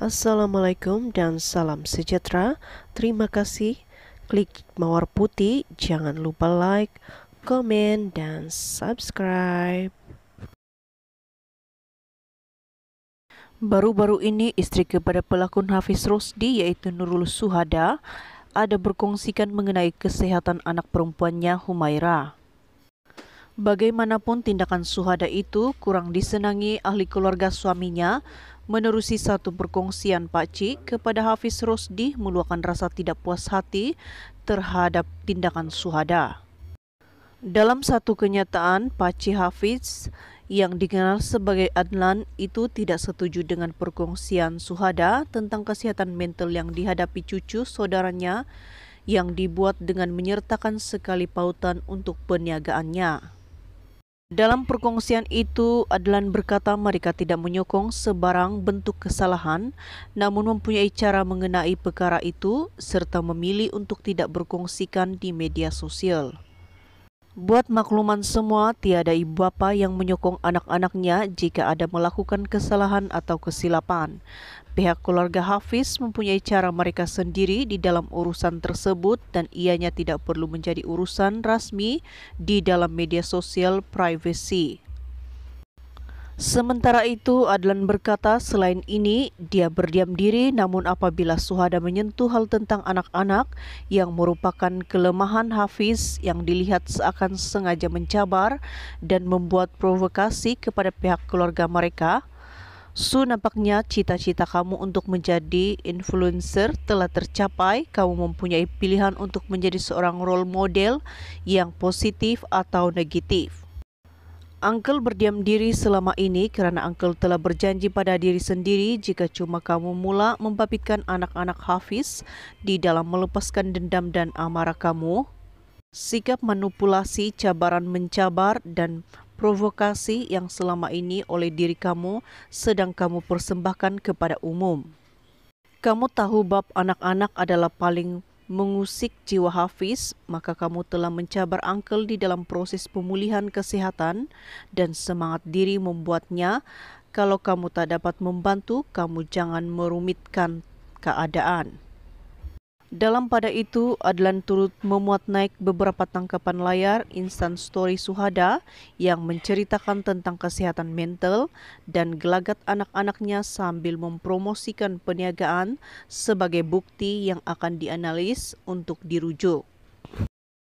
Assalamualaikum dan salam sejahtera. Terima kasih. Klik mawar putih. Jangan lupa like, komen, dan subscribe. Baru-baru ini istri kepada pelakon Hafiz Rosdi yaitu Nurul Suhada ada berkongsikan mengenai kesehatan anak perempuannya Humaira. Bagaimanapun tindakan Suhada itu kurang disenangi ahli keluarga suaminya menerusi satu perkongsian Pakcik kepada Hafiz Rosdi meluahkan rasa tidak puas hati terhadap tindakan Suhada. Dalam satu kenyataan, Paci Hafiz yang dikenal sebagai Adlan itu tidak setuju dengan perkongsian Suhada tentang kesehatan mental yang dihadapi cucu saudaranya yang dibuat dengan menyertakan sekali pautan untuk perniagaannya. Dalam perkongsian itu, Adlan berkata mereka tidak menyokong sebarang bentuk kesalahan, namun mempunyai cara mengenai perkara itu serta memilih untuk tidak berkongsikan di media sosial. Buat makluman semua, tiada ibu bapa yang menyokong anak-anaknya jika ada melakukan kesalahan atau kesilapan. Pihak keluarga Hafiz mempunyai cara mereka sendiri di dalam urusan tersebut dan ianya tidak perlu menjadi urusan rasmi di dalam media sosial privacy. Sementara itu, Adlan berkata selain ini, dia berdiam diri namun apabila Suhada menyentuh hal tentang anak-anak yang merupakan kelemahan Hafiz yang dilihat seakan sengaja mencabar dan membuat provokasi kepada pihak keluarga mereka, Su nampaknya cita-cita kamu untuk menjadi influencer telah tercapai, kamu mempunyai pilihan untuk menjadi seorang role model yang positif atau negatif. Uncle berdiam diri selama ini kerana Uncle telah berjanji pada diri sendiri jika cuma kamu mula membabitkan anak-anak Hafiz di dalam melepaskan dendam dan amarah kamu, sikap manipulasi cabaran mencabar dan provokasi yang selama ini oleh diri kamu sedang kamu persembahkan kepada umum. Kamu tahu bab anak-anak adalah paling mengusik jiwa Hafiz, maka kamu telah mencabar angkel di dalam proses pemulihan kesehatan dan semangat diri membuatnya. Kalau kamu tak dapat membantu, kamu jangan merumitkan keadaan. Dalam pada itu, Adlan turut memuat naik beberapa tangkapan layar instan story Suhada yang menceritakan tentang kesehatan mental dan gelagat anak-anaknya sambil mempromosikan peniagaan sebagai bukti yang akan dianalis untuk dirujuk.